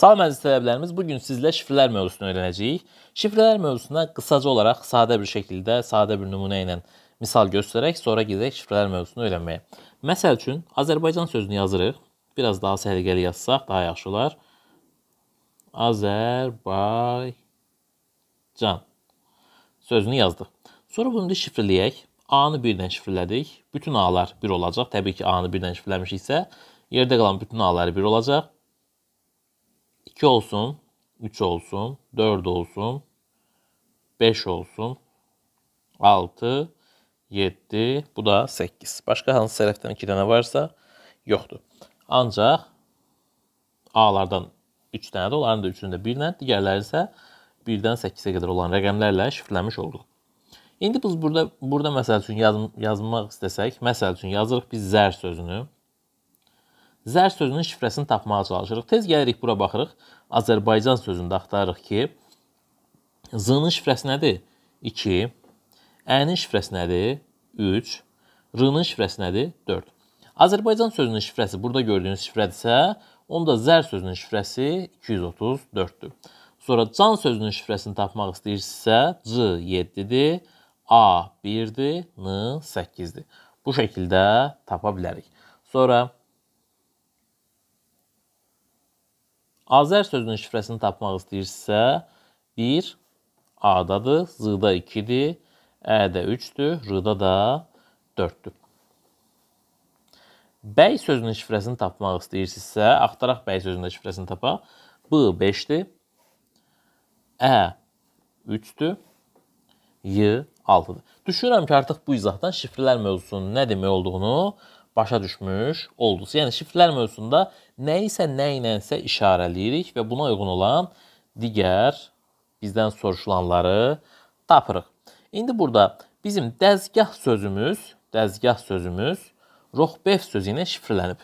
Salam əziz tələbələrimiz, bu gün sizlə şifrlər mövzusunu öyrənəcəyik. Şifrələr mövzusuna qısaca olaraq sadə bir şəkildə, sadə bir nümunə ilə misal göstərək, sonra gedək şifrələr mövzusunu öyrənməyə. Məsəl üçün Azərbaycan sözünü yazırıq. Biraz daha səliqəli yazsaq daha yaxşı olar. Azərbaycan sözünü yazdıq. Sonra bunu da şifrələyək. A-nı birdən şifrələdik. Bütün A-lar 1 olacaq. Təbii ki, A-nı birdən şifrələmişiksə, yerdə qalan bütün A-lar 1 olacaq. 2 olsun, 3 olsun, 4 olsun, 5 olsun, 6, 7, bu da 8. Başqa hansı tərəfdən 2 dənə varsa yoxdur. Ancaq A-lardan 3 dənə də, onların da üçünü də 1 dənə, digərləri isə 1-dən 8-ə qədər olan rəqəmlərlə şifrləmiş olduq. İndi biz burada, burada məsəl üçün yaz, yazmaq istəsək, məsəl üçün yazırıq biz zər sözünü zər sözünün şifrəsini tapmağa çalışırıq. Tez gəlirik bura baxırıq. Azərbaycan sözündə axtarırıq ki, z-nin şifrəsi nədir? 2. Ə-nin şifrəsi nədir? 3. R-nin şifrəsi nədir? 4. Azərbaycan sözünün şifrəsi burada gördüyünüz şifrədirsə, onda zər sözünün şifrəsi 234-dür. Sonra can sözünün şifrəsini tapmaq istəyirsinizsə, c 7-dir, a 1-dir, n 8-dir. Bu şəkildə tapa bilərik. Sonra Azər sözünün şifrəsini tapmaq istəyirsə, 1 A-dadır, Z-da 2-dir, Ə-də 3-dür, R-da da 4-dür. Bəy sözünün şifrəsini tapmaq istəyirsinizsə, axtaraq bəy sözünün şifrəsini tapaq. B 5-dir. Ə e 3-dür. Y 6-dır. Düşünürəm ki, artıq bu izahdan şifrələr mövzusunun nə demək olduğunu başa düşmüş olduq. Yəni şifrlər mövzusunda nə isə nə ilənsə işarələyirik və buna uyğun olan digər bizdən soruşulanları tapırıq. İndi burada bizim dəzgah sözümüz, dəzgah sözümüz rohbev sözü ilə şifrələnib.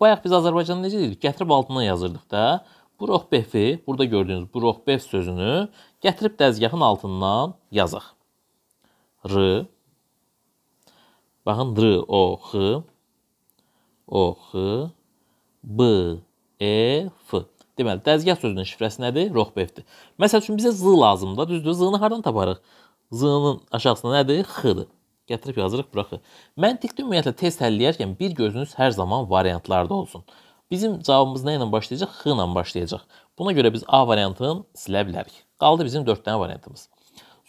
Bayaq biz Azərbaycanda necə dedik? Gətirib altından yazırdıq da. Bu rohbevi, burada gördüyünüz bu rohbev sözünü gətirib dəzgahın altından yazıq. R Baxın, r, o, x, O, X, B, E, F. Deməli, dəzgah sözünün şifrəsi nədir? Rohbevdir. Məsəl üçün, bizə z lazımdır, düzdür. Z-ni haradan taparıq? Z-nın aşağısında nədir? X-dir. Gətirib yazırıq buraxı. Məntiqdə ümumiyyətlə test həlləyərkən bir gözünüz hər zaman variantlarda olsun. Bizim cavabımız nə ilə başlayacaq? X ilə başlayacaq. Buna görə biz A variantını silə bilərik. Qaldı bizim 4 dənə variantımız.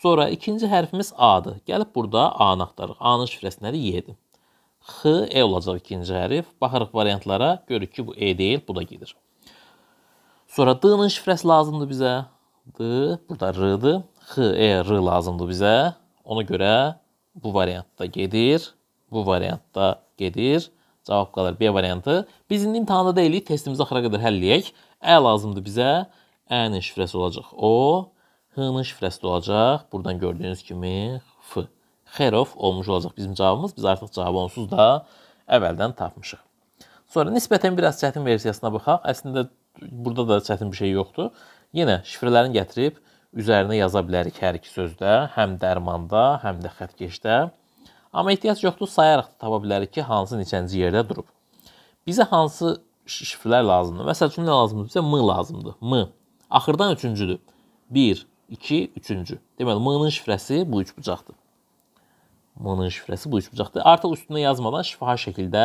Sonra ikinci hərfimiz A-dır. Gəlib burada A-nı axtarırıq. A-nın şifrəsi nədir? Y-dir. X, E olacaq ikinci hərif. Baxırıq variantlara, görürük ki, bu E deyil, bu da gedir. Sonra D-nın şifrəsi lazımdır bizə. D, burada R-dır. X, E, R lazımdır bizə. Ona görə bu variantda gedir, bu variantda gedir. Cavab qalır B variantı. Biz indi imtahanda deyilik, testimizi axıra qədər həlləyək. Ə lazımdır bizə. Ə-nin şifrəsi olacaq O, H-nın şifrəsi olacaq. Buradan gördüyünüz kimi F. Xerov olmuş olacaq bizim cavabımız. Biz artıq cavabı onsuz da əvvəldən tapmışıq. Sonra nisbətən biraz çətin versiyasına baxaq. Əslində burada da çətin bir şey yoxdur. Yenə şifrələrini gətirib üzərinə yaza bilərik hər iki sözdə, həm dərmanda, həm də xətkeşdə. Amma ehtiyac yoxdur, sayaraq da tapa bilərik ki, hansı neçənci yerdə durub. Bizə hansı şifrlər lazımdır? Məsəl üçün nə lazımdır? Bizə M lazımdır. M. Axırdan üçüncüdür. 1, 2, 3-cü. Deməli, M-nın şifrəsi bu üç bucaqdır. M-nın şifrəsi bu üç bucaqdır. Artıq üstünə yazmadan şifahi şəkildə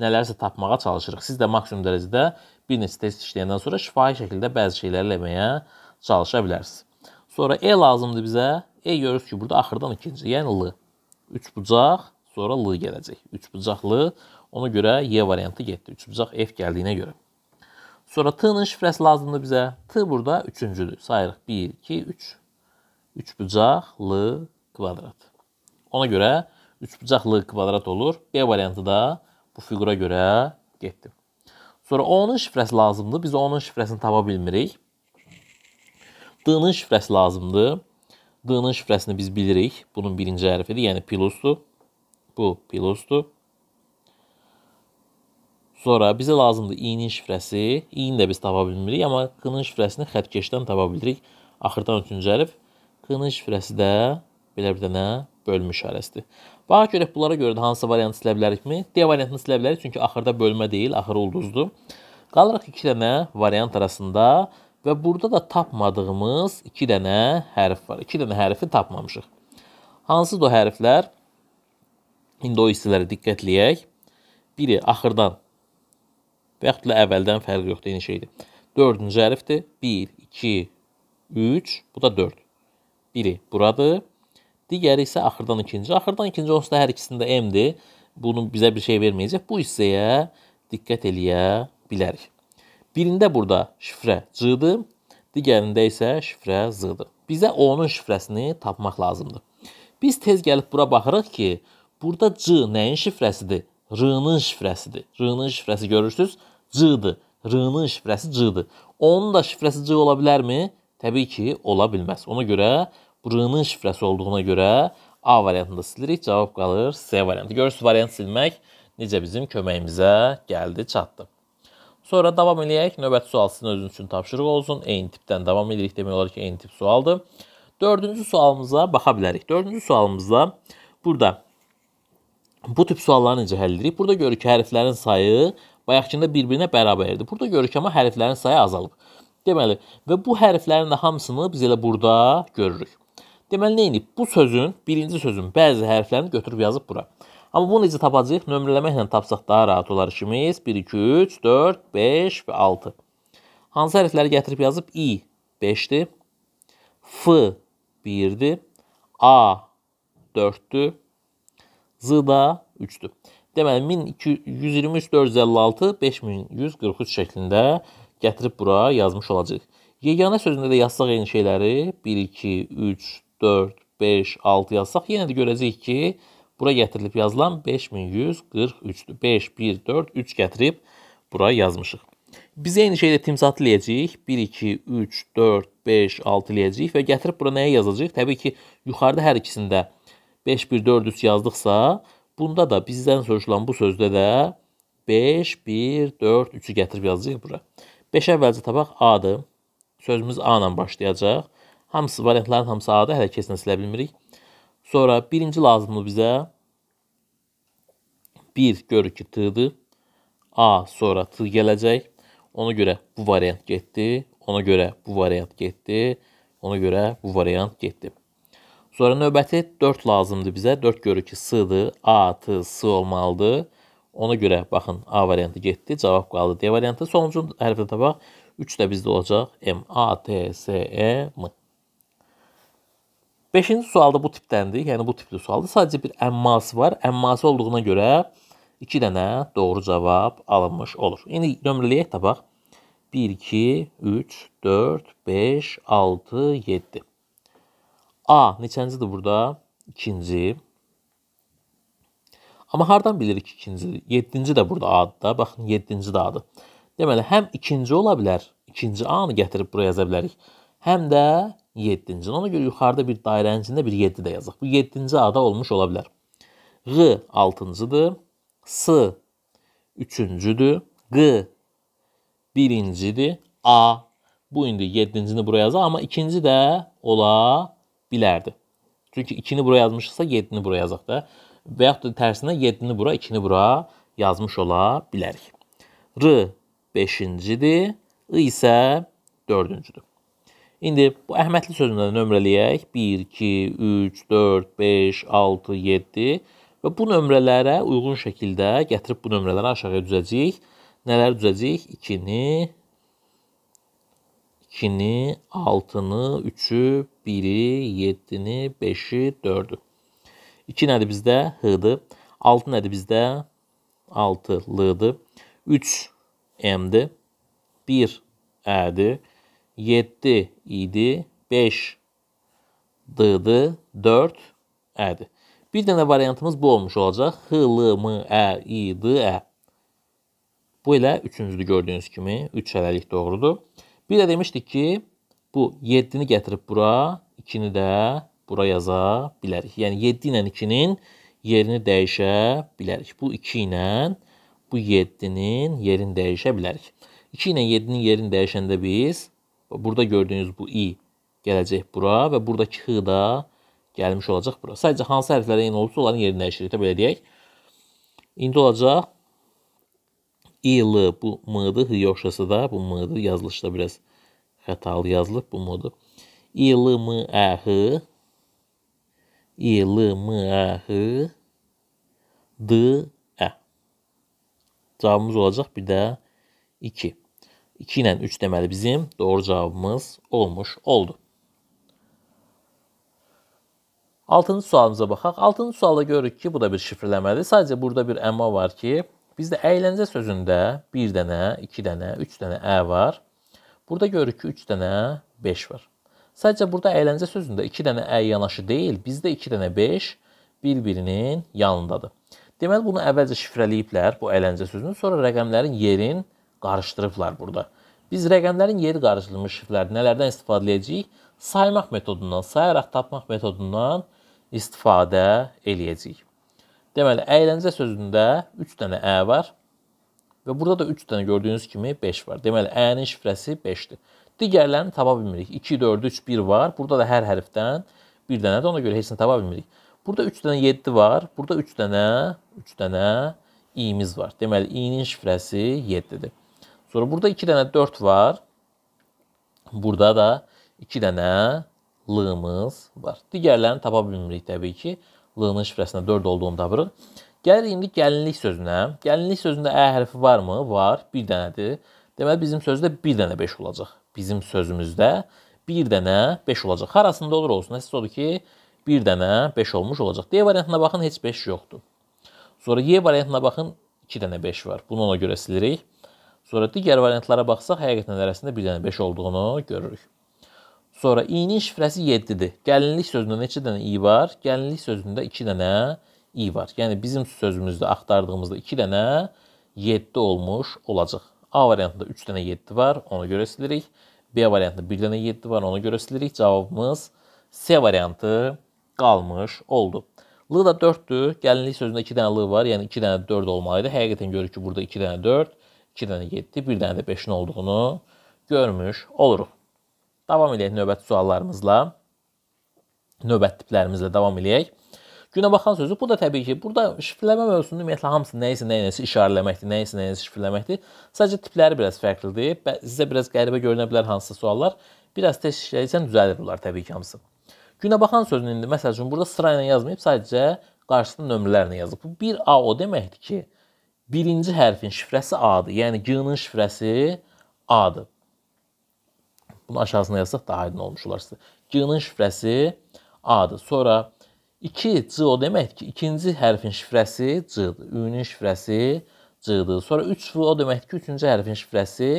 nələrsə tapmağa çalışırıq. Siz də maksimum dərəcədə bir neçə test işləyəndən sonra şifahi şəkildə bəzi şeyləri eləməyə çalışa bilərsiniz. Sonra E lazımdır bizə. E görürüz ki, burada axırdan ikinci, yəni L. Üç bucaq, sonra L gələcək. Üç bucaq L, ona görə Y variantı getdi. Üç bucaq F gəldiyinə görə. Sonra T-nın şifrəsi lazımdır bizə. T burada üçüncüdür. Sayırıq 1, 2, 3. Üç bucaq L kvadrat. Ona görə üçbucaqlı kvadrat olur. B variantı da bu fiqura görə getdi. Sonra O-nun şifrəsi lazımdır. Biz O-nun şifrəsini tapa bilmirik. D-nin şifrəsi lazımdır. D-nin şifrəsini biz bilirik. Bunun birinci hərfidir, yəni plusdur. Bu plusdur. Sonra bizə lazımdır i-nin şifrəsi. i-ni də biz tapa bilmirik, amma k-nın şifrəsini xətkeşdən tapa bilirik. Axırdan üçüncü hərf. K-nın şifrəsi də Belə bir dənə bölmə işarəsidir. Bax görək bunlara görə də hansı variantı silə bilərikmi? D variantını silə bilərik çünki axırda bölmə deyil, axır ulduzdur. Qalırıq 2 dənə variant arasında və burada da tapmadığımız 2 dənə hərf var. 2 dənə hərfi tapmamışıq. Hansıdır o hərflər? İndi o hissələrə diqqətləyək. Biri axırdan və yaxud da əvvəldən fərqi yoxdur, eyni şeydir. Dördüncü hərfdir. 1, 2, 3, bu da 4. Biri buradır, Digəri isə axırdan ikinci. Axırdan ikinci onsuz da hər ikisində M-dir. Bunu bizə bir şey verməyəcək. Bu hissəyə diqqət eləyə bilərik. Birində burada şifrə C-dir, digərində isə şifrə Z-dir. Bizə O-nun şifrəsini tapmaq lazımdır. Biz tez gəlib bura baxırıq ki, burada C nəyin şifrəsidir? R-nın şifrəsidir. R-nın şifrəsi görürsüz, C-dir. R-nın şifrəsi C-dir. Onun da şifrəsi C ola bilərmi? Təbii ki, ola bilməz. Ona görə R-nın şifrəsi olduğuna görə A variantını da silirik. Cavab qalır C variantı. Görürsünüz, variant silmək necə bizim köməyimizə gəldi, çatdı. Sonra davam eləyək. Növbəti sual sizin özünüz üçün tapşırıq olsun. Eyni tipdən davam edirik. Demək olar ki, eyni tip sualdır. Dördüncü sualımıza baxa bilərik. Dördüncü sualımızda burada bu tip sualları necə həll edirik? Burada görürük ki, hərflərin sayı bayaqkində bir-birinə bərabərdir. Burada görürük amma hərflərin sayı azalıb. Deməli, və bu hərflərin də hamısını biz elə burada görürük. Deməli, neyini? Bu sözün, birinci sözün bəzi hərflərini götürüb yazıb bura. Amma bunu necə tapacaq? Nömrələməklə tapsaq daha rahat olar işimiz. 1, 2, 3, 4, 5 və 6. Hansı hərfləri gətirib yazıb? İ 5-dir. F 1-dir. A 4-dür. Z da 3-dür. Deməli 1223 456 5143 şəklində gətirib bura yazmış olacağıq. Yeganə sözündə də yazsaq eyni şeyləri 1 2 3 4, 5, 6 yazsaq yenə də görəcəyik ki, bura gətirilib yazılan 5143-dür. 5, 1, 4, 3 gətirib bura yazmışıq. Biz eyni şeydə timsah eləyəcəyik. 1, 2, 3, 4, 5, 6 eləyəcəyik və gətirib bura nəyə yazacağıq? Təbii ki, yuxarıda hər ikisində 5, 1, 4, 3 yazdıqsa, bunda da bizdən soruşulan bu sözdə də 5, 1, 4, 3-ü gətirib yazacağıq bura. 5 əvvəlcə tapaq A-dır. Sözümüz A ilə başlayacaq. Hamısı variantların hamısı A-da hələ kesin silə bilmirik. Sonra birinci lazımdır bizə 1 görür ki T-dir. A sonra T gələcək. Ona görə bu variant getdi. Ona görə bu variant getdi. Ona görə bu variant getdi. Sonra növbəti 4 lazımdır bizə. 4 görür ki S-dir. A, T, S olmalıdır. Ona görə baxın A variantı getdi. Cavab qaldı D variantı. Sonucun hərfini tapaq. 3 də bizdə olacaq M, A, T, S, E, M. Beşinci sualda bu tipdəndir. Yəni bu tipli sualdır. Sadəcə bir əmması var. Əmması olduğuna görə 2 dənə doğru cavab alınmış olur. İndi nömrəliyək də bax. 1, 2, 3, 4, 5, 6, 7. A neçəncidir burada? İkinci. Amma hardan bilirik ikinci? 7-ci də burada A-dır da. Baxın 7-ci də A-dır. Deməli həm ikinci ola bilər. İkinci A-nı gətirib bura yaza bilərik. Həm də yeddinci. Ona görə yuxarıda bir dairənin içində bir 7 də yazıq. Bu 7-ci ada olmuş ola bilər. Q 6-cıdır. S 3-cüdür. Q 1-cidir. A bu indi 7-cini buraya yazır, amma ikinci də ola bilərdi. Çünki 2-ni buraya yazmışıqsa 7-ni buraya yazaq da. Və yaxud da tərsinə 7-ni bura, 2-ni bura yazmış ola bilərik. R 5-cidir. I isə 4-cüdür. İndi bu əhmətli sözündən nömrələyək. 1, 2, 3, 4, 5, 6, 7 və bu nömrələrə uyğun şəkildə gətirib bu nömrələri aşağıya düzəcəyik. Nələr düzəcəyik? 2-ni, 2-ni, 6-nı, 3-ü, 1-i, 7-ni, 5-i, 4-ü. 2 nədir bizdə? H-dır. 6 nədir bizdə? 6 L-dır. 3 M-dir. 1 Ə-dir. 7 idi, 5 D-dir, 4 Ə-dir. Bir dənə variantımız bu olmuş olacaq. H, L, M, Ə, İ, D, Ə. Bu elə üçüncüdür gördüyünüz kimi. Üç hələlik doğrudur. Bir də demişdik ki, bu 7-ni gətirib bura, 2-ni də bura yaza bilərik. Yəni 7 ilə 2-nin yerini dəyişə bilərik. Bu 2 ilə bu 7-nin yerini dəyişə bilərik. 2 ilə 7-nin yerini dəyişəndə biz Burada gördüyünüz bu i gələcək bura və buradakı h da gəlmiş olacaq bura. Sadəcə hansı hərflərə eyni olursa onların yerini dəyişirik də belə deyək. İndi olacaq i l bu m-dır, h yoxşası da bu m-dır, yazılışda biraz xətalı yazılıb bu m-dır. i l m ə h i l m ə h d ə. Cavabımız olacaq bir də 2. 2 ilə 3 deməli bizim doğru cavabımız olmuş oldu. 6-cı sualımıza baxaq. 6-cı sualda görürük ki, bu da bir şifrələmədir. Sadəcə burada bir əma var ki, bizdə əyləncə sözündə 1 dənə, 2 dənə, 3 dənə ə var. Burada görürük ki, 3 dənə 5 var. Sadəcə burada əyləncə sözündə 2 dənə ə yanaşı deyil, bizdə 2 dənə 5 bir-birinin yanındadır. Deməli, bunu əvvəlcə şifrələyiblər bu əyləncə sözünü, sonra rəqəmlərin yerin qarışdırıblar burada. Biz rəqəmlərin yeri qarışdırılmış şifrləri nələrdən istifadə edəcəyik? Saymaq metodundan, sayaraq tapmaq metodundan istifadə eləyəcəyik. Deməli, əyləncə sözündə 3 dənə ə var və burada da 3 dənə gördüyünüz kimi 5 var. Deməli, ə-nin şifrəsi 5-dir. Digərlərini tapa bilmirik. 2, 4, 3, 1 var. Burada da hər hərfdən bir dənədir. Ona görə heç nə tapa bilmirik. Burada 3 dənə 7 var. Burada 3 dənə, 3 dənə i-miz var. Deməli, i-nin şifrəsi 7-dir. Sonra burada 2 dənə 4 var. Burada da 2 dənə L-ımız var. Digərlərini tapa bilmirik təbii ki. L-nın şifrəsində 4 olduğunu tapırıq. Gəlir indi gəlinlik sözünə. Gəlinlik sözündə ə hərfi varmı? Var. Bir dənədir. Deməli bizim sözdə bir dənə 5 olacaq. Bizim sözümüzdə bir dənə 5 olacaq. Harasında olur olsun. Əsas odur ki, bir dənə 5 olmuş olacaq. D variantına baxın, heç 5 yoxdur. Sonra Y variantına baxın, 2 dənə 5 var. Bunu ona görə silirik. Sonra digər variantlara baxsaq, həqiqətən əslində 1 dənə 5 olduğunu görürük. Sonra i-nin şifrəsi 7-dir. Gəlinlik sözündə neçə dənə i var? Gəlinlik sözündə 2 dənə i var. Yəni bizim sözümüzdə axtardığımızda 2 dənə 7 olmuş olacaq. A variantında 3 dənə 7 var, ona görə silirik. B variantında 1 dənə 7 var, ona görə silirik. Cavabımız C variantı qalmış oldu. L da 4-dür. Gəlinlik sözündə 2 dənə L var, yəni 2 dənə 4 olmalı idi. Həqiqətən görürük ki, burada 2 dənə 4 2 dənə 7, 1 dənə də 5-in olduğunu görmüş oluruq. Davam edək növbəti suallarımızla, növbəti tiplərimizlə davam edək. Günə baxan sözü, bu da təbii ki, burada şifrləmə mövzusunun ümumiyyətlə hamısı nəyisə nəyinəsi işarələməkdir, nəyisə nəyinəsi şifrləməkdir. Sadəcə tipləri biraz fərqlidir. Sizə biraz qəribə görünə bilər hansısa suallar. Biraz tez işləyirsən, düzəlir bunlar təbii ki, hamısı. Günə baxan sözünün indi məsəl üçün burada sırayla yazmayıb, sadəcə qarşısında nömrələrlə yazıb. Bu 1A o deməkdir ki, birinci hərfin şifrəsi A-dır. Yəni G-nın şifrəsi A-dır. Bunu aşağısına yazsaq daha aydın olmuş olar sizə. G-nın şifrəsi A-dır. Sonra 2 C o deməkdir ki, ikinci hərfin şifrəsi C-dir. Ü-nün şifrəsi C-dir. Sonra 3 V o deməkdir ki, üçüncü hərfin şifrəsi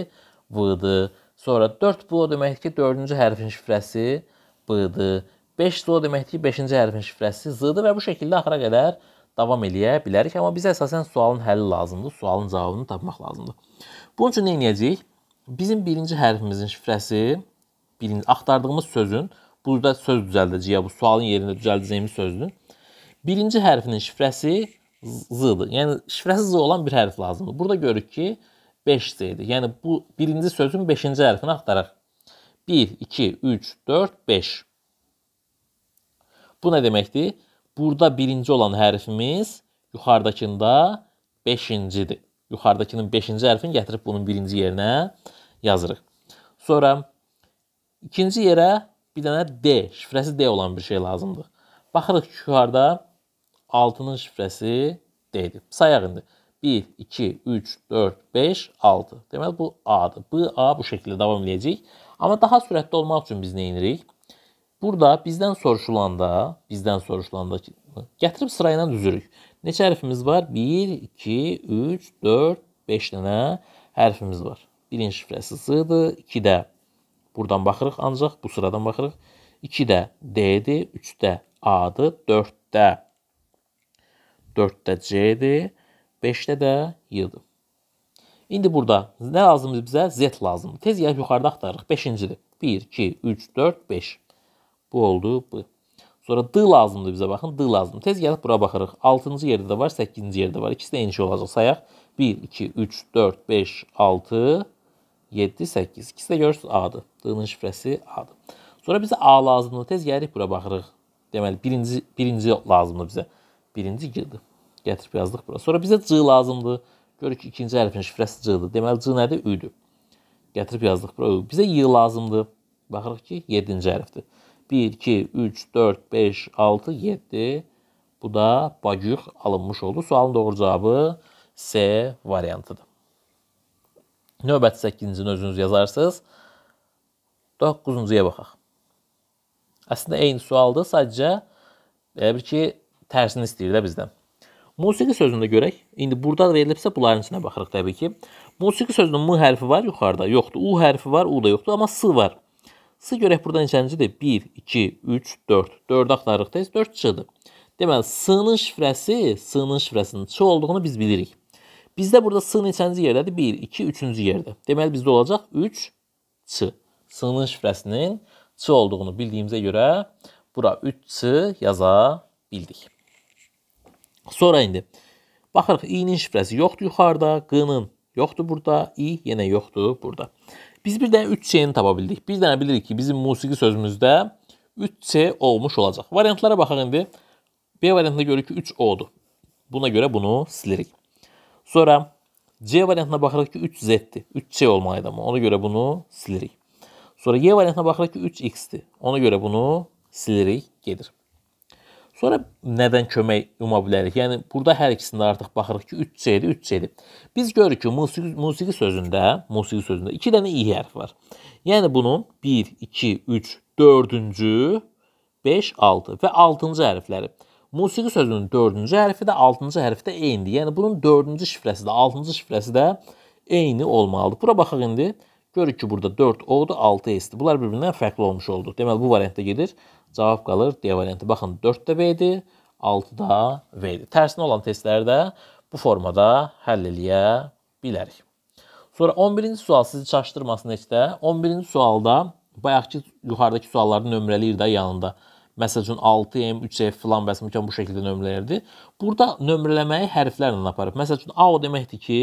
V-dir. Sonra 4 V o deməkdir ki, dördüncü hərfin şifrəsi B-dir. 5 Z o deməkdir ki, 5-ci hərfin şifrəsi Z-dir və bu şəkildə axıra qədər davam eləyə bilərik. Amma bizə əsasən sualın həlli lazımdır, sualın cavabını tapmaq lazımdır. Bunun üçün nə edəcəyik? Bizim birinci hərfimizin şifrəsi birinci axtardığımız sözün burada söz düzəldəcəyik. Ya bu sualın yerində düzəldəcəyimiz sözdür. Birinci hərfinin şifrəsi z-dır. Yəni şifrəsi z olan bir hərf lazımdır. Burada görürük ki 5z-dir. Yəni bu birinci sözün 5-ci hərfini axtaraq. 1 2 3 4 5 Bu nə deməkdir? Burada birinci olan hərfimiz yuxarıdakında beşincidir. Yuxarıdakının beşinci hərfini gətirib bunun birinci yerinə yazırıq. Sonra ikinci yerə bir dənə D, şifrəsi D olan bir şey lazımdır. Baxırıq ki, yuxarıda 6-nın şifrəsi D-dir. Sayaq indi. 1, 2, 3, 4, 5, 6. Deməli, bu A-dır. B, A bu şəkildə davam edəcək. Amma daha sürətli olmaq üçün biz nə edirik? Burada bizdən soruşulanda, bizdən soruşulanda gətirib sırayla düzürük. Neçə hərfimiz var? 1, 2, 3, 4, 5 dənə hərfimiz var. Birinci şifrəsi C-dir, 2-də buradan baxırıq ancaq bu sıradan baxırıq. 2-də D-dir, 3-də A-dır, 4-də 4-də C-dir, 5-də də Y-dir. İndi burada nə lazımdır bizə? Z lazımdır. Tez gəlib yuxarıda axtarırıq. 5-cidir. 1, 2, 3, 4, 5. Bu oldu, bu. Sonra D lazımdır bizə baxın, D lazımdır. Tez gəlib bura baxırıq. 6-cı yerdə də var, 8-ci yerdə var. İkisi də eyni şey olacaq. Sayaq 1, 2, 3, 4, 5, 6, 7, 8. İkisi də görürsünüz A-dır. D-nin şifrəsi A-dır. Sonra bizə A lazımdır. Tez gəlirik bura baxırıq. Deməli, birinci, birinci lazımdır bizə. Birinci G-dir. Gətirib yazdıq bura. Sonra bizə C lazımdır. Görürük ki, ikinci hərfin şifrəsi C-dir. Deməli, C nədir? Ü-dür. Gətirib yazdıq bura. Ü. Bizə Y lazımdır. Baxırıq ki, 7-ci hərfdir. 1, 2, 3, 4, 5, 6, 7. Bu da bagüq alınmış oldu. Sualın doğru cavabı C variantıdır. Növbəti 8-cini özünüz yazarsınız. 9-cuya baxaq. Əslində eyni sualdır, sadəcə belə bir ki, tərsini istəyir də bizdən. Musiqi sözünü də görək. İndi burada da verilibsə bunların içinə baxırıq təbii ki. Musiqi sözünün M hərfi var yuxarıda, yoxdur. U hərfi var, U da yoxdur, amma S var. Siz görək burada neçəncidir? 1, 2, 3, 4. 4 axtarırıq tez, 4 çıxdı. Deməli, S-nın şifrəsi, S-nın şifrəsinin çı olduğunu biz bilirik. Bizdə burada S neçənci yerdədir? 1, 2, 3-cü yerdə. Deməli, bizdə olacaq 3, çı. S-nın şifrəsinin çı olduğunu bildiyimizə görə bura 3 çı yaza bildik. Sonra indi baxırıq i-nin şifrəsi yoxdur yuxarıda, q-nın yoxdur burada, i yenə yoxdur burada. Biz bir dənə 3 C-ni tapa bildik. Bir dənə bilirik ki, bizim musiqi sözümüzde 3 C olmuş olacak. Variantlara baxaq indi. B variantına görürük ki, 3 o Buna göre bunu silirik. Sonra C variantına baxırıq ki, 3 Z-dir. 3 C olmalıydı amma ona göre bunu silirik. Sonra Y variantına baxırıq ki, 3 x Ona göre bunu silirik, gelir. Sonra nədən kömək uma bilərik? Yəni, burada hər ikisində artıq baxırıq ki, 3 C-dir, 3 C-dir. Biz görürük ki, musiqi, musiqi sözündə, musiqi sözündə 2 dənə i hərfi var. Yəni, bunun 1, 2, 3, 4-cü, 5, 6 və 6-cı hərfləri. Musiqi sözünün 4-cü hərfi də 6-cı hərfi də eynidir. Yəni, bunun 4-cü şifrəsi də, 6-cı şifrəsi də eyni olmalıdır. Bura baxaq indi. Görürük ki, burada 4 O-dur, 6 S-dir. Bunlar bir-birindən fərqli olmuş oldu. Deməli, bu variantda gedir. 4 Cavab qalır D variantı. Baxın, 4-də B-dir, 6-da V-dir. Tərsinə olan testləri də bu formada həll eləyə bilərik. Sonra 11-ci sual sizi çaşdırmasın heç də. 11-ci sualda bayaqki yuxarıdakı sualları nömrələyir də yanında. Məsəl üçün 6M, 3F filan bəs imkan bu şəkildə nömrələyirdi. Burada nömrələməyi hərflərlə aparıb. Məsəl üçün A o deməkdir ki,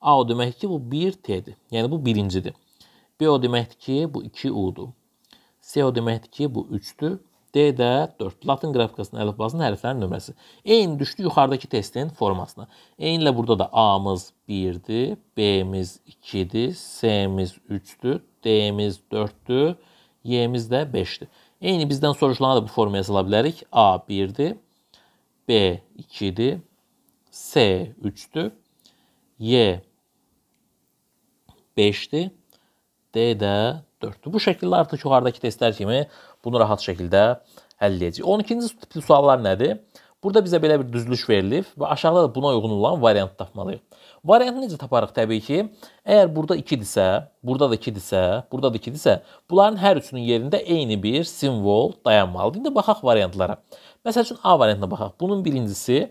A o deməkdir ki, bu 1T-dir. Yəni bu birincidir. B o deməkdir ki, bu 2U-dur. C o deməkdir ki, bu 3-dür. D də 4. Latın qrafikasının əlifbasının hərflərin nömrəsi. Eyni düşdü yuxarıdaki testin formasına. Eyni ilə burada da A-mız 1-dir, B-miz 2-dir, C-miz 3-dür, D-miz 4-dür, Y-miz də 5-dir. Eyni bizdən soruşulanı da bu formaya sala bilərik. A 1-dir, B 2-dir, S 3-dür, Y 5-dir, D də 4-dür. Bu şəkildə artıq yuxarıdakı testlər kimi bunu rahat şəkildə həll edəcəyik. 12-ci tipli suallar nədir? Burada bizə belə bir düzülüş verilib və aşağıda da buna uyğun olan variantı tapmalıyıq. Variantı necə taparıq? Təbii ki, əgər burada 2-dirsə, burada da 2-dirsə, burada da 2-dirsə, bunların hər üçünün yerində eyni bir simvol dayanmalıdır. İndi baxaq variantlara. Məsəl üçün A variantına baxaq. Bunun birincisi,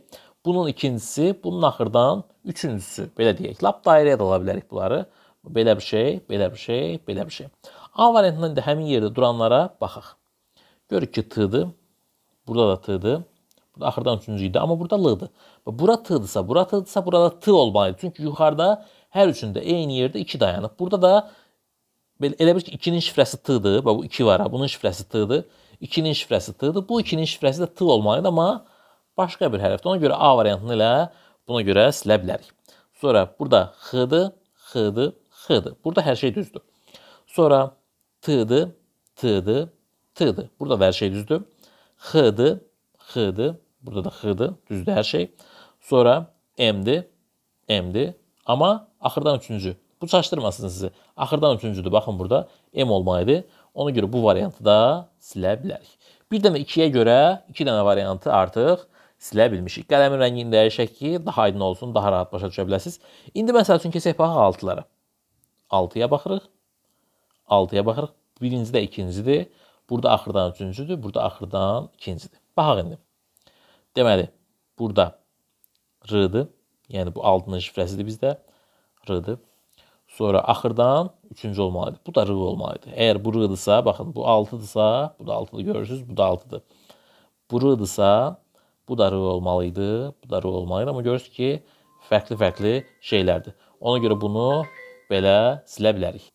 bunun ikincisi, bunun axırdan üçüncüsü. Belə deyək, lap dairəyə də ala bilərik bunları. Belə bir şey, belə bir şey, belə bir şey. A variantından da həmin yerdə duranlara baxaq. Görürük ki, T-dir. Burada da T-dir. Burada axırdan üçüncü idi, amma burada L-dir. Bura T-dirsə, bura T-dirsə, burada T olmalıdır. Çünki yuxarıda hər üçündə eyni yerdə 2 dayanıb. Burada da belə elə bir ki, 2-nin şifrəsi T-dir. Bax bu 2 var ha, bunun şifrəsi T-dir. 2-nin şifrəsi T-dir. Bu 2-nin şifrəsi də T olmalıdır, amma başqa bir hərfdir. Ona görə A variantını ilə buna görə silə bilərik. Sonra burada X-dir, X-dir, X-dir. Burada hər şey düzdür. Sonra T'dı, T'dı, T'dı. Burada da her şey düzdü. H'dı, H'dı. Burada da H'dı. Düzdü her şey. Sonra M'di, M'di. Ama akırdan üçüncü. Bu şaştırmasın sizi. Akırdan üçüncüdü. Bakın burada M olmalıydı. Ona görə bu variantı da silə bilərik. Bir dənə 2-yə görə 2 dənə variantı artıq silə bilmişik. Qələmin rəngini dəyişək ki, daha aydın olsun, daha rahat başa düşə biləsiniz. İndi məsəl üçün keçək baxaq 6-lara. 6-ya baxırıq. 6-ya baxırıq. Birinci də ikincidir. Burada axırdan üçüncüdür. Burada axırdan ikincidir. Baxaq indi. Deməli, burada R-dir. Yəni, bu 6-nın şifrəsidir bizdə. R-dir. Sonra axırdan üçüncü olmalıydı. Bu da R olmalıydı. Əgər bu R-dırsa, baxın, bu 6-dırsa, bu da 6-dır, görürsünüz, bu da 6-dır. Bu R-dırsa, bu da R olmalıydı, bu da R olmalıydı. Amma görürsünüz ki, fərqli-fərqli şeylərdir. Ona görə bunu belə silə bilərik.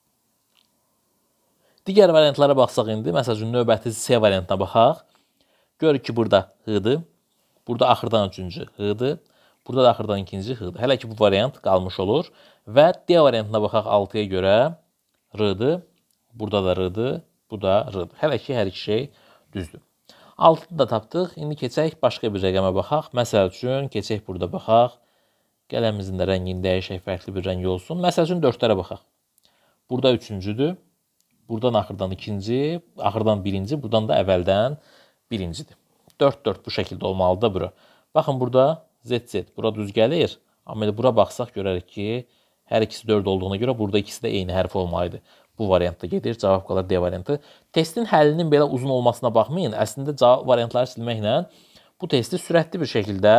Digər variantlara baxsaq indi, məsəl üçün növbəti C variantına baxaq. Görürük ki, burada H-dır. Burada axırdan üçüncü H-dır. Burada da axırdan ikinci H-dır. Hələ ki, bu variant qalmış olur. Və D variantına baxaq 6-ya görə R-dır. Burada da R-dır. Bu da R-dır. Hələ ki, hər iki şey düzdür. 6-ını da tapdıq. İndi keçək başqa bir rəqəmə baxaq. Məsəl üçün, keçək burada baxaq. Qələmimizin də rəngini dəyişək, fərqli bir rəng olsun. Məsəl üçün, 4-lərə baxaq. Burada üçüncüdür. Burdan axırdan ikinci, axırdan birinci, burdan da əvvəldən birincidir. 4-4 bu şəkildə olmalıdır da bura. Baxın burada ZZ bura düz gəlir. Amma elə bura baxsaq görərik ki, hər ikisi 4 olduğuna görə burada ikisi də eyni hərf olmalıdır. Bu variantda gedir. Cavab qalır D variantı. Testin həllinin belə uzun olmasına baxmayın. Əslində cavab variantları silməklə bu testi sürətli bir şəkildə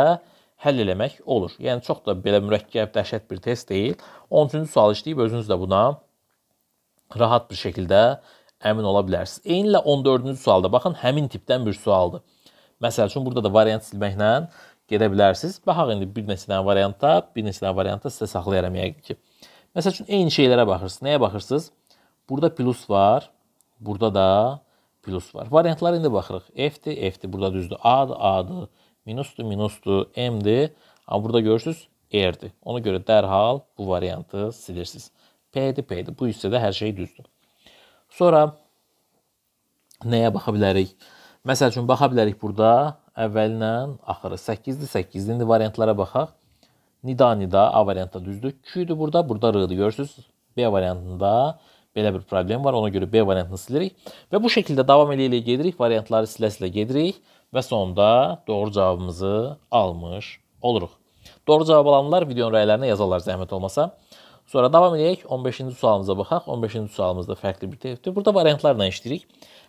həll eləmək olur. Yəni çox da belə mürəkkəb, dəhşət bir test deyil. 13-cü sualı işləyib özünüz də buna rahat bir şəkildə əmin ola bilərsiniz. Eynilə 14-cü sualda baxın, həmin tipdən bir sualdır. Məsəl üçün burada da variant silməklə gedə bilərsiniz. Baxaq indi bir neçə dənə variantda, bir neçə dənə variantda sizə saxlayaram yəqin ki. Məsəl üçün eyni şeylərə baxırsınız. Nəyə baxırsınız? Burada plus var, burada da plus var. Variantlara indi baxırıq. F-dir, F-dir, burada düzdür. A-dır, A-dır, minusdur, minusdur, M-dir. Amma burada görürsüz, R-dir. Ona görə dərhal bu variantı silirsiniz. P-dir, P-dir. Bu hissədə hər şey düzdür. Sonra nəyə baxa bilərik? Məsəl üçün, baxa bilərik burada əvvəllə axırı 8-dir, 8-dir. İndi variantlara baxaq. Nida, nida, A variantda düzdür. Q-dir burada, burada R-dir. Görürsünüz, B variantında belə bir problem var. Ona görə B variantını silirik. Və bu şəkildə davam eləyə-eləyə gedirik. Variantları silə-silə gedirik. Və sonda doğru cavabımızı almış oluruq. Doğru cavab alanlar videonun rəylərinə yazarlar zəhmət olmasa. Sonra davam edək 15-ci sualımıza baxaq. 15-ci sualımızda fərqli bir tevdir. Burada variantlarla işləyirik.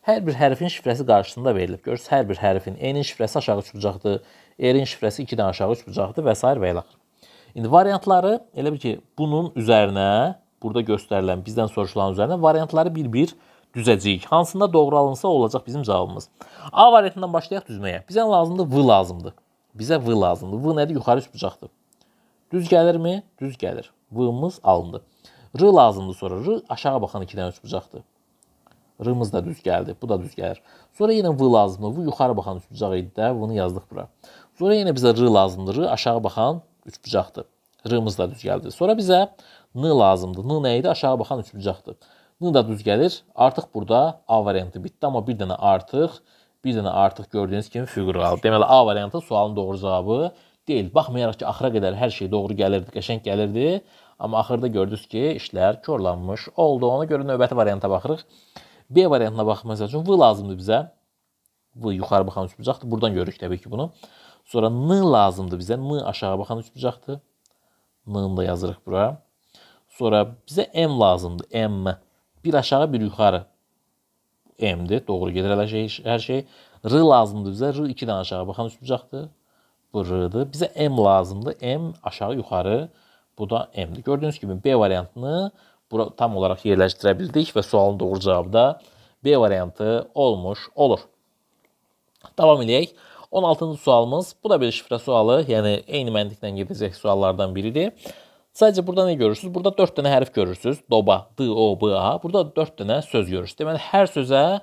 Hər bir hərfin şifrəsi qarşısında verilib. Görürsüz, hər bir hərfin E-nin şifrəsi aşağı 3 bucaqdır, R-in şifrəsi 2-dən aşağı 3 bucaqdır və s. və ilaxır. İndi variantları elə bil ki, bunun üzərinə, burada göstərilən, bizdən soruşulan üzərinə variantları bir-bir düzəcəyik. Hansında doğru alınsa olacaq bizim cavabımız. A variantından başlayaq düzməyə. Bizə lazımdır V lazımdır. Bizə V lazımdır. V nədir? Yuxarı üst bucaqdır. Düz gəlirmi? Düz gəlir. V-mız alındı. R lazımdı sonra. R aşağı baxan 2 dənə üçbucaqdır. R-mız da düz gəldi. Bu da düz gəlir. Sonra yenə V lazımdır. V yuxarı baxan üçbucaq idi də. Bunu yazdıq bura. Sonra yenə bizə R lazımdır. R aşağı baxan üçbucaqdır. R-mız da düz gəldi. Sonra bizə N lazımdır. N nə idi? Aşağı baxan üçbucaqdır. N da düz gəlir. Artıq burada A variantı bitdi. Amma bir dənə artıq, bir dənə artıq gördüyünüz kimi fiqur qaldı. Deməli A variantı sualın doğru cavabı deyil. Baxmayaraq ki, axıra qədər hər şey doğru gəlirdi, qəşəng gəlirdi, amma axırda gördünüz ki, işlər korlanmış oldu. Ona görə növbəti varianta baxırıq. B variantına baxmaq üçün V lazımdır bizə. V yuxarı baxan üçbucaqdır. Buradan görürük təbii ki bunu. Sonra N lazımdır bizə. N aşağı baxan üçbucaqdır. N-ını da yazırıq bura. Sonra bizə M lazımdır. M. Bir aşağı, bir yuxarı. M-dir. Doğru gedir hər şey. R lazımdır bizə. R 2-dən aşağı baxan üçbucaqdır bu r-dır. Bizə m lazımdır. M aşağı yuxarı bu da m-dir. Gördüyünüz kimi B variantını bura tam olaraq yerləşdirə bildik və sualın doğru cavabı da B variantı olmuş olur. Davam edək. 16-cı sualımız bu da bir şifrə sualı, yəni eyni məntiqlə gedəcək suallardan biridir. Sadəcə burada nə görürsüz? Burada 4 dənə hərf görürsüz. Doba, D, O, B, A. Burada 4 dənə söz görürsüz. Deməli hər sözə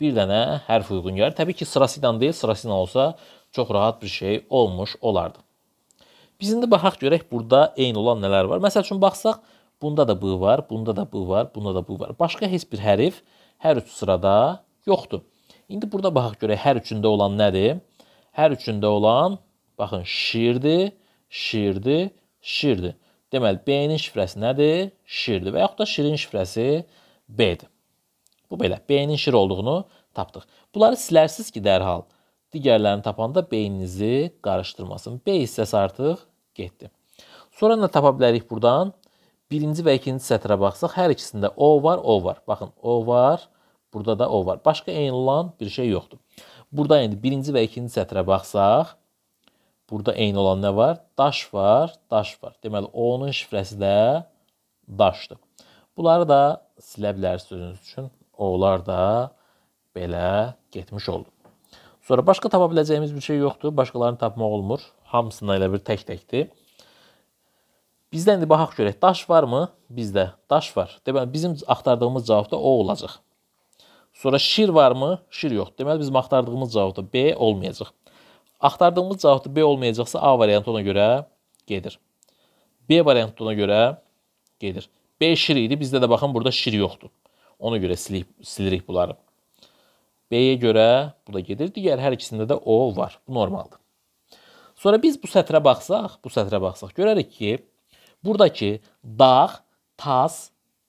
bir dənə hərf uyğun gəlir. Təbii ki, sırası ilə deyil, sırası ilə olsa çox rahat bir şey olmuş olardı. Biz indi baxaq görək burada eyni olan nələr var. Məsəl üçün baxsaq, bunda da b var, bunda da b var, bunda da b var. Başqa heç bir hərif hər üç sırada yoxdur. İndi burada baxaq görək hər üçündə olan nədir? Hər üçündə olan baxın şirdir, şirdir, şirdir. Deməli B-nin şifrəsi nədir? Şirdir və yaxud da şirin şifrəsi B-dir. Bu belə B-nin şir olduğunu tapdıq. Bunları silərsiz ki dərhal digərlərini tapanda beyninizi qarışdırmasın. B hissəsi artıq getdi. Sonra nə tapa bilərik burdan? Birinci və ikinci sətrə baxsaq, hər ikisində O var, O var. Baxın, O var, burada da O var. Başqa eynilan bir şey yoxdur. Burada indi birinci və ikinci sətrə baxsaq, burada eyni olan nə var? Daş var, daş var. Deməli, O-nun şifrəsi də daşdır. Bunları da silə bilərsiniz üçün. Onlar da belə getmiş oldu. Sonra başqa tapa biləcəyimiz bir şey yoxdur. Başqalarını tapmaq olmur. Hamısına elə bir tək-təkdir. Bizdə indi baxaq görək, daş varmı? Bizdə daş var. Deməli bizim axtardığımız cavab da o olacaq. Sonra şir varmı? Şir yoxdur. Deməli bizim axtardığımız cavab da B olmayacaq. Axtardığımız cavab da B olmayacaqsa A variantı ona görə gedir. B variantı ona görə gedir. B şir idi. Bizdə də baxın burada şir yoxdur. Ona görə silib, silirik bunları. B-yə görə bu da gedir. Digər hər ikisində də O var. Bu normaldır. Sonra biz bu sətrə baxsaq, bu sətrə baxsaq görərik ki, buradakı dağ, tas,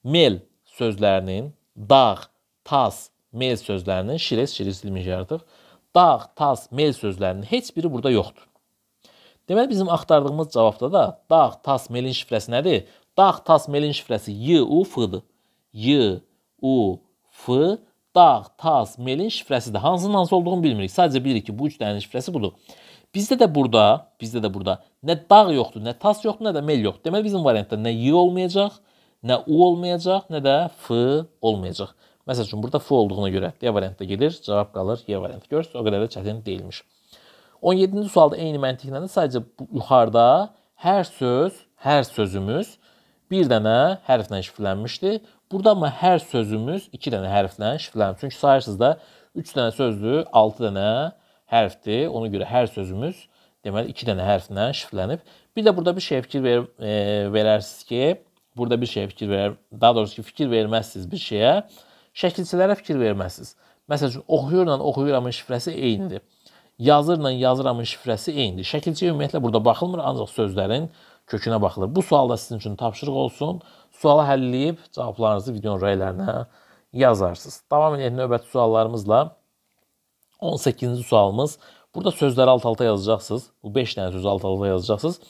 mel sözlərinin, dağ, tas, mel sözlərinin, şires, şires silmiş artıq, dağ, tas, mel sözlərinin heç biri burada yoxdur. Deməli, bizim axtardığımız cavabda da dağ, tas, melin şifrəsi nədir? Dağ, tas, melin şifrəsi Y, U, F-dır. Y, U, F, dağ, tas, melin şifrəsidir. Hansının hansı olduğunu bilmirik. Sadəcə bilirik ki, bu üç dənənin şifrəsi budur. Bizdə də burada, bizdə də burada nə dağ yoxdur, nə tas yoxdur, nə də mel yoxdur. Deməli bizim variantda nə y olmayacaq, nə u olmayacaq, nə də f olmayacaq. Məsəl üçün burada f olduğuna görə D variantda gedir, cavab qalır y variantı. Görürsüz, o qədər də çətin deyilmiş. 17-ci sualda eyni məntiqlə də sadəcə yuxarıda hər söz, hər sözümüz bir dənə hərflə şifrələnmişdir. Burada mı hər sözümüz 2 dənə hərflə şifrələnir. Çünki sayırsınız da 3 dənə sözdür, 6 dənə hərfdir. Ona görə hər sözümüz deməli 2 dənə hərflə şifrələnib. Bir də burada bir şey fikir ver, e, verərsiniz ki, burada bir şey fikir ver, daha doğrusu ki fikir verməzsiniz bir şeyə. Şəkilçilərə fikir verməzsiniz. Məsəl üçün oxuyurla oxuyuramın şifrəsi eynidir. Yazırla yazıramın şifrəsi eynidir. Şəkilçiyə ümumiyyətlə burada baxılmır, ancaq sözlərin kökünə baxılır. Bu sual da sizin üçün tapşırıq olsun. Sualı həlləyib cavablarınızı videonun rəylərinə yazarsınız. Davam edək növbəti suallarımızla. 18-ci sualımız. Burada sözləri alt-alta yazacaqsınız. Bu 5 dənə sözü alt-alta yazacaqsınız.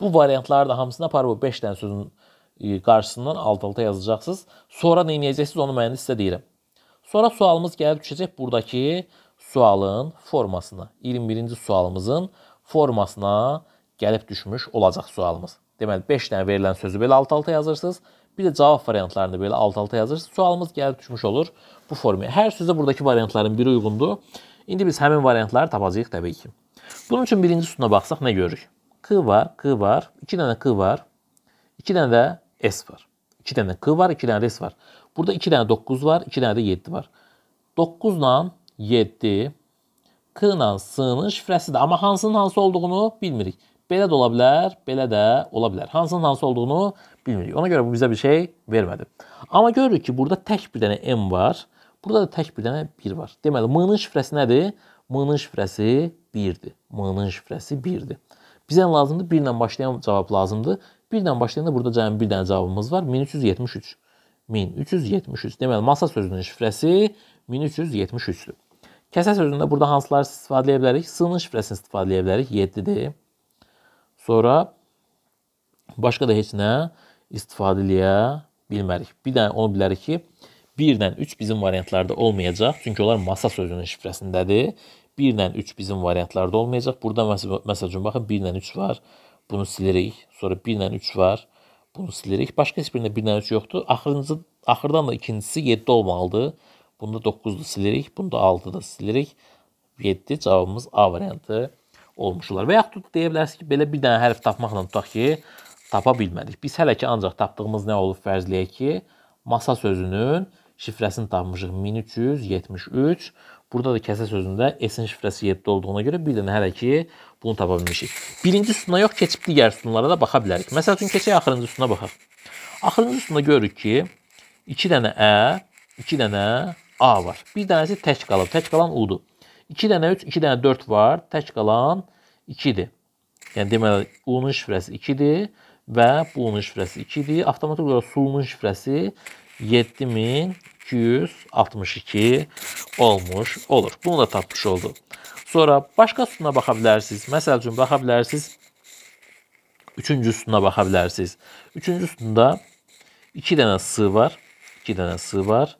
Bu variantları da hamısını aparıb bu 5 dənə sözün e, qarşısından alt-alta yazacaqsınız. Sonra nə edəcəksiniz onu mən sizə deyirəm. Sonra sualımız gəlib düşəcək buradakı sualın formasına. 21-ci sualımızın formasına gəlib düşmüş olacaq sualımız. Deməli 5 dənə verilən sözü belə alt-alta yazırsınız. Bir də cavab variantlarını belə alt-alta yazırsınız. Sualımız gəlib düşmüş olur bu formaya. Hər sözə buradakı variantların biri uyğundur. İndi biz həmin variantları tapacağıq təbii ki. Bunun üçün birinci sütuna baxsaq nə görürük? K var, K var, 2 dənə K var, 2 dənə də S var. 2 dənə K var, 2 dənə də S var. Burada 2 dənə 9 var, 2 dənə də 7 var. 9 ilə 7 K ilə S-nın şifrəsidir. Amma hansının hansı olduğunu bilmirik. Belə də ola bilər, belə də ola bilər. Hansının hansı olduğunu bilmirik. Ona görə bu bizə bir şey vermədi. Amma görürük ki, burada tək bir dənə M var. Burada da tək bir dənə 1 var. Deməli, M-nın şifrəsi nədir? M-nın şifrəsi 1-dir. M-nın şifrəsi 1-dir. Bizə lazımdır 1 ilə başlayan cavab lazımdır. 1 ilə başlayanda burada cəmi bir dənə cavabımız var. 1373. 1373. Deməli, masa sözünün şifrəsi 1373-dür. Kəsə sözündə burada hansıları istifadələyə bilərik? S-nın şifrəsini istifadələyə bilərik. 7-dir. Sonra başqa da heç nə istifadə eləyə bilmərik. Bir dənə onu bilərik ki, 1-dən 3 bizim variantlarda olmayacaq. Çünki onlar masa sözünün şifrəsindədir. 1-dən 3 bizim variantlarda olmayacaq. Burada məsəl üçün baxın 1-dən 3 var. Bunu silirik. Sonra 1-dən 3 var. Bunu silirik. Başqa heç birində 1-dən 3 yoxdur. Axırıncı axırdan da ikincisi 7 olmalıdır. Bunu da 9-da silirik. Bunu da 6-da silirik. 7 cavabımız A variantı olmuşlar. Və yaxud deyə bilərsiniz ki, belə bir dənə hərf tapmaqla tutaq ki, tapa bilmədik. Biz hələ ki ancaq tapdığımız nə olub fərzləyək ki, masa sözünün şifrəsini tapmışıq 1373. Burada da kəsə sözündə S-in şifrəsi 7 olduğuna görə bir dənə hələ ki bunu tapa bilmişik. Birinci sütuna yox, keçib digər sütunlara da baxa bilərik. Məsəl üçün keçək axırıncı sütuna baxaq. Axırıncı sütunda görürük ki, 2 dənə ə, 2 dənə a var. Bir dənəsi tək qalıb. Tək qalan u-dur. 2 dənə 3, 2 dənə 4 var. Tək qalan 2-dir. Yəni deməli U-nun şifrəsi 2-dir və bunun şifrəsi 2-dir. Avtomatik olaraq sulunun şifrəsi 7262 olmuş olur. Bunu da tapmış olduq. Sonra başqa sütuna baxa bilərsiniz. Məsəl üçün baxa bilərsiniz. Üçüncü sütuna baxa bilərsiniz. Üçüncü sütunda 2 dənə S var. 2 dənə S var.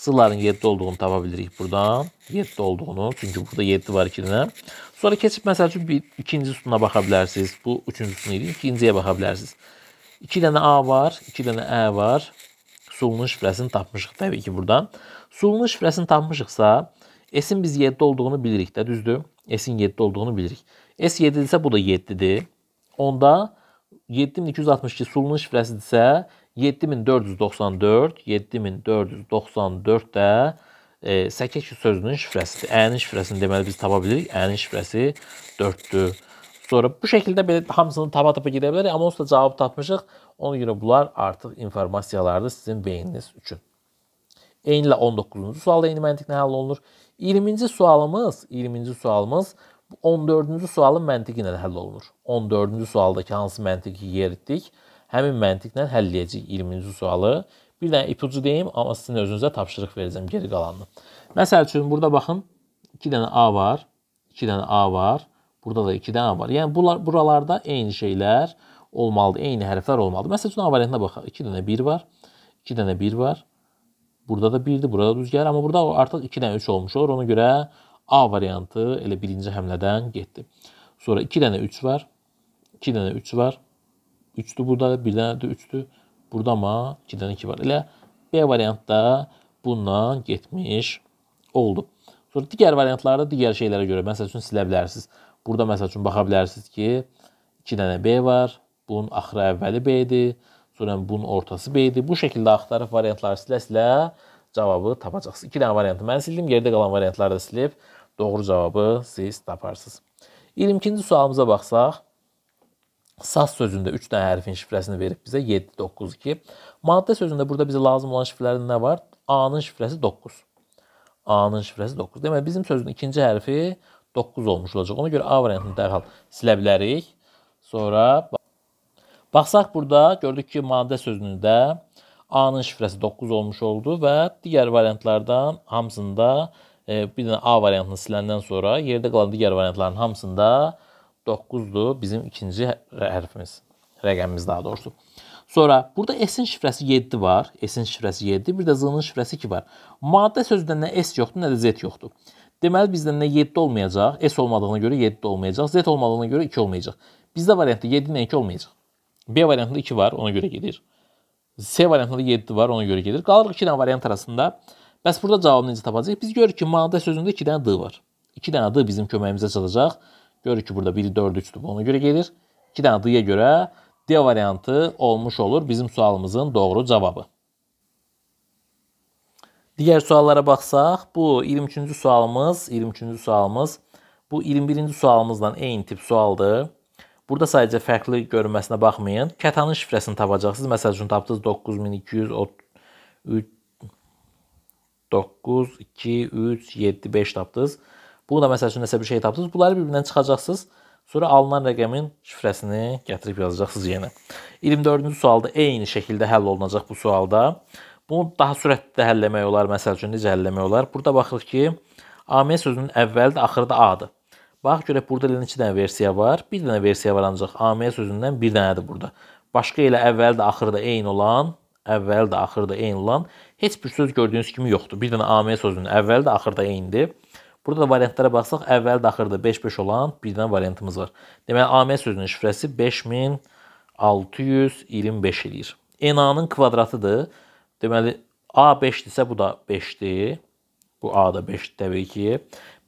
Sıların 7 olduğunu tapa bilirik buradan. 7 olduğunu. Çünki burada 7 var 2 dənə. Sonra keçib məsəl üçün bir ikinci sütuna baxa bilərsiniz. Bu üçüncü sütun idi. İkinciyə baxa bilərsiniz. 2 dənə A var, 2 dənə Ə var. Sulunun şifrəsini tapmışıq təbii ki buradan. Sulunun şifrəsini tapmışıqsa S-in biz 7 olduğunu bilirik də, düzdür? S-in 7 olduğunu bilirik. S 7 isə bu da 7-dir. Onda 7262 sulunun şifrəsidirsə 7494, 7494 də e, səkək sözünün şifrəsidir. Əynin şifrəsini deməli biz tapa bilirik. Əynin şifrəsi 4-dür. Sonra bu şəkildə belə hamısını tapa-tapa gedə bilərik. Amma onsuz da cavab tapmışıq. Ona görə bunlar artıq informasiyalardır sizin beyniniz üçün. Eyni ilə 19-cu sual eyni məntiqlə həll olunur. 20-ci sualımız, 20-ci sualımız 14-cü sualın məntiqi ilə həll olunur. 14-cü sualdakı hansı məntiqi yeritdik? həmin məntiqlə həll edəcəyik 20-ci sualı. Bir dənə ipucu deyim, amma sizin özünüzə tapşırıq verəcəm geri qalanını. Məsəl üçün burada baxın, 2 dənə A var, 2 dənə A var, burada da 2 dənə A var. Yəni bunlar buralarda eyni şeylər olmalıdır, eyni hərflər olmalıdır. Məsəl üçün A variantına baxaq. 2 dənə 1 var, 2 dənə 1 var. Burada da 1-dir, burada da düz gəlir, amma burada artıq 2 dənə 3 olmuş olur. Ona görə A variantı elə birinci həmlədən getdi. Sonra 2 dənə 3 var, 2 dənə 3 var. 3-dür burada, 1 dənədir 3-dür. Burada amma 2 dənə 2 var. Elə B variantda bununla getmiş oldu. Sonra digər variantlarda digər şeylərə görə məsəl üçün silə bilərsiniz. Burada məsəl üçün baxa bilərsiniz ki, 2 dənə B var. Bunun axırı əvvəli B-dir. Sonra bunun ortası B-dir. Bu şəkildə axtarıb variantları silə-silə cavabı tapacaqsınız. 2 dənə variantı mən sildim, yerdə qalan variantları da silib doğru cavabı siz taparsınız. 22-ci sualımıza baxsaq, SAS sözündə 3 dənə hərfin şifrəsini verib bizə 7, 9, 2. Maddə sözündə burada bizə lazım olan şifrələrin nə var? A-nın şifrəsi 9. A-nın şifrəsi 9. Deməli, bizim sözün ikinci hərfi 9 olmuş olacaq. Ona görə A variantını dərhal silə bilərik. Sonra baxsaq burada gördük ki, maddə sözünü də A-nın şifrəsi 9 olmuş oldu və digər variantlardan hamısında e, bir dənə A variantını siləndən sonra yerdə qalan digər variantların hamısında 9 9-dur bizim ikinci hərfimiz. Rəqəmimiz daha doğrusu. Sonra burada S-in şifrəsi 7 var. S-in şifrəsi 7, bir də Z-nin şifrəsi 2 var. Maddə sözündə nə S yoxdur, nə də Z yoxdur. Deməli bizdə nə 7 olmayacaq, S olmadığına görə 7 olmayacaq, Z olmadığına görə 2 olmayacaq. Bizdə variantda 7 ilə 2 olmayacaq. B variantında 2 var, ona görə gedir. C variantında 7 var, ona görə gedir. Qalırıq 2 dənə variant arasında. Bəs burada cavabı necə tapacağıq? Biz görürük ki, maddə sözündə 2 dənə D var. 2 dənə D bizim köməyimizə çıxacaq. Görür ki burada 1 4 3'tür. Ona görə gedir. 2 dənə D-yə görə D variantı olmuş olur bizim sualımızın doğru cavabı. Digər suallara baxsaq, bu 23-cü sualımız, 23-cü sualımız bu 21-ci sualımızdan eyni tip sualdır. Burada sadəcə fərqli görünməsinə baxmayın. Kətanın şifrəsini tapacaqsınız. Məsəl üçün tapdınız 9203 9 2 3 7 5 tapdınız. Bunu da məsəl üçün nəsə bir şey tapdınız. Bunları bir-birindən çıxacaqsınız. Sonra alınan rəqəmin şifrəsini gətirib yazacaqsınız yenə. 24-cü sualda eyni şəkildə həll olunacaq bu sualda. Bunu daha sürətli də həll etmək olar. Məsəl üçün necə həll etmək olar? Burada baxırıq ki, AM sözünün əvvəli də axırı da A-dır. Bax görək burada elə 2 dənə versiya var. Bir dənə versiya var ancaq AM sözündən bir dənədir burada. Başqa elə əvvəli də axırı da eyni olan, əvvəli də axırı da eyni olan heç bir söz gördüyünüz kimi yoxdur. Bir dənə AM sözünün əvvəli də axırı da eynidir. Burada da variantlara baxsaq, əvvəl daxırdı 5-5 olan bir dənə variantımız var. Deməli, AM sözünün şifrəsi 5625 eləyir. NA-nın kvadratıdır. Deməli, A 5-dirsə, bu da 5-dir. Bu A da 5-dir təbii ki.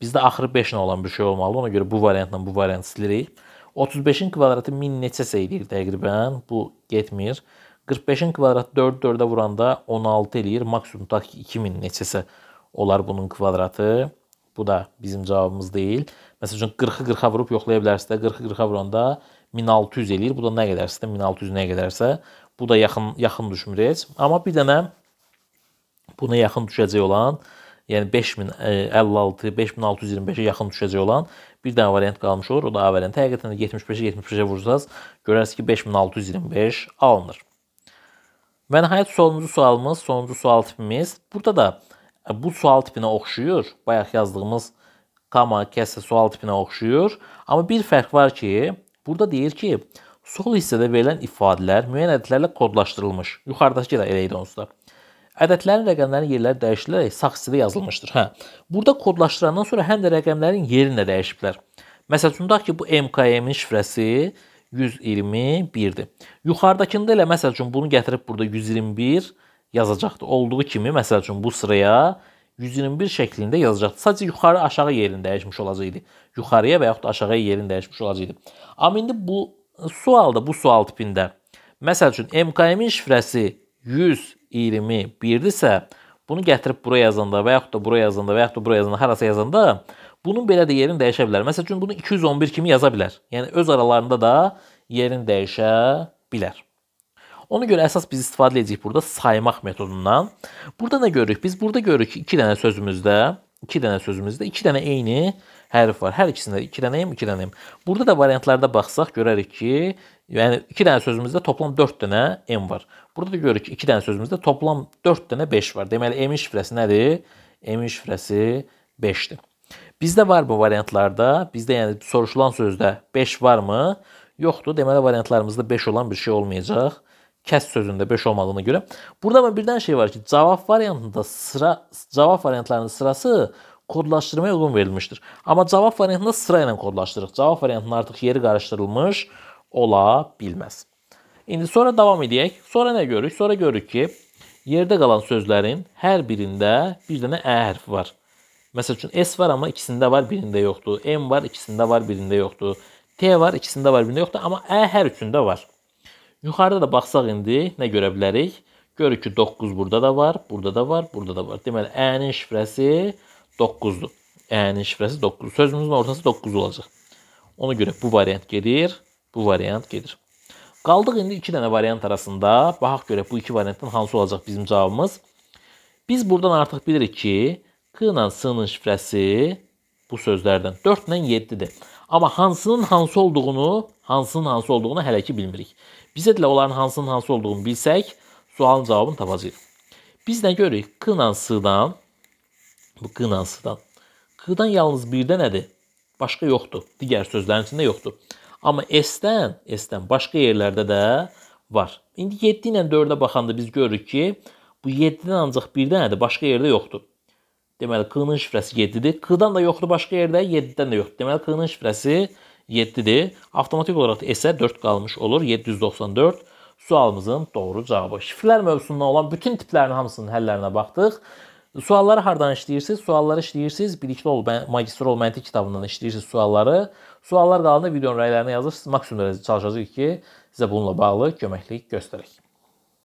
Bizdə axırı 5-nə olan bir şey olmalıdır. Ona görə bu variantla bu variantı silirik. 35-in kvadratı 1000 neçəsə eləyir təqribən. Bu getmir. 45-in kvadratı 4 4-ə vuranda 16 eləyir. Maksimum tutaq ki 2000 neçəsə olar bunun kvadratı. Bu da bizim cavabımız deyil. Məsəl üçün 40-ı 40-a vurub yoxlaya bilərsiniz də 40-ı 40-a vuranda 1600 eləyir. Bu da nə qədərsə də 1600 nə qədərsə bu da yaxın yaxın düşmür heç. Amma bir dənə buna yaxın düşəcək olan, yəni 5056, 5625-ə e, yaxın düşəcək olan bir dənə variant qalmış olur. O da A variantı. Həqiqətən də 75-ə 75-ə vursanız görərsiniz ki 5625 alınır. Və nəhayət sonuncu sualımız, sonuncu sual tipimiz. Burada da E, bu sual tipinə oxşuyur. Bayaq yazdığımız kama kəsə sual tipinə oxşuyur. Amma bir fərq var ki, burada deyir ki, sol hissədə verilən ifadələr müəyyən ədədlərlə kodlaşdırılmış. Yuxarıdakı da elə idi onsuz da. Ədədlərin rəqəmlərin yerləri dəyişilərək sağ hissədə yazılmışdır. Hə. Burada kodlaşdırandan sonra həm də rəqəmlərin yerini də dəyişiblər. Məsəl üçün tutaq ki, bu MKM-in şifrəsi 121-dir. Yuxarıdakında elə məsəl üçün bunu gətirib burada 121 yazacaqdı. Olduğu kimi, məsəl üçün bu sıraya 121 şəklində yazacaqdı. Sadəcə yuxarı aşağı yerini dəyişmiş olacaqdı. Yuxarıya və yaxud aşağıya yerini dəyişmiş olacaqdı. Amma indi bu sualda, bu sual tipində məsəl üçün MKM-in şifrəsi 121-dirsə, bunu gətirib bura yazanda və yaxud da bura yazanda və yaxud da bura yazanda harasa yazanda bunun belə də yerini dəyişə bilər. Məsəl üçün bunu 211 kimi yaza bilər. Yəni öz aralarında da yerini dəyişə bilər. Ona görə əsas biz istifadə edəcəyik burada saymaq metodundan. Burada nə görürük? Biz burada görürük 2 dənə sözümüzdə, 2 dənə sözümüzdə 2 dənə eyni hərf var. Hər ikisində 2 dənəyim, 2 dənəyim. Burada da variantlarda baxsaq görərik ki, yəni 2 dənə sözümüzdə toplam 4 dənə m var. Burada da görürük ki, 2 dənə sözümüzdə toplam 4 dənə 5 var. Deməli m-in şifrəsi nədir? M-in şifrəsi 5-dir. Bizdə var bu variantlarda? Bizdə yəni soruşulan sözdə 5 varmı? Yoxdur. Deməli variantlarımızda 5 olan bir şey olmayacaq kəs sözündə 5 olmadığına görə. Burada amma birdən şey var ki, cavab variantında sıra cavab variantlarının sırası kodlaşdırmaya uyğun verilmişdir. Amma cavab variantında sıra ilə kodlaşdırırıq. Cavab variantının artıq yeri qarışdırılmış ola bilməz. İndi sonra davam edək. Sonra nə görürük? Sonra görürük ki, yerdə qalan sözlərin hər birində bir dənə ə e hərfi var. Məsəl üçün S var amma ikisində var, birində yoxdur. M var, ikisində var, birində yoxdur. T var, ikisində var, birində yoxdur, amma ə e hər üçündə var. Yuxarıda da baxsaq indi nə görə bilərik? Görürük ki, 9 burada da var, burada da var, burada da var. Deməli, Ə-nin şifrəsi 9-dur. Ə-nin şifrəsi 9-dur. Sözümüzün ortası 9 olacaq. Ona görə bu variant gedir, bu variant gedir. Qaldıq indi 2 dənə variant arasında. Baxaq görə bu iki variantdan hansı olacaq bizim cavabımız? Biz buradan artıq bilirik ki, Q ilə S-nın şifrəsi bu sözlərdən 4 ilə 7-dir. Amma hansının hansı olduğunu, hansının hansı olduğunu hələ ki bilmirik. Biz də onların hansının hansı olduğunu bilsək, sualın cavabını tapacağıq. Biz nə görürük? Q ilə S-dan bu Q ilə S-dan. Q-dan yalnız birdə nədir? Başqa yoxdur. Digər sözlərin içində yoxdur. Amma S-dən, S-dən başqa yerlərdə də var. İndi 7 ilə 4-ə baxanda biz görürük ki, bu 7-dən ancaq birdə nədir? Başqa yerdə yoxdur. Deməli Q-nın şifrəsi 7-dir. Q-dan da yoxdur başqa yerdə, 7-dən də yoxdur. Deməli Q-nın şifrəsi 7-dir. Avtomatik olaraq S-ə 4 qalmış olur. 794 sualımızın doğru cavabı. Şifrələr mövzusundan olan bütün tiplərin hamısının həllərinə baxdıq. Sualları hardan işləyirsiniz? Sualları işləyirsiniz. Bilikli ol, magistr ol məntiq kitabından işləyirsiniz sualları. Suallar dalında videonun rəylərini yazırsınız. Maksimum dərəcə çalışacağıq ki, sizə bununla bağlı köməklik göstərək.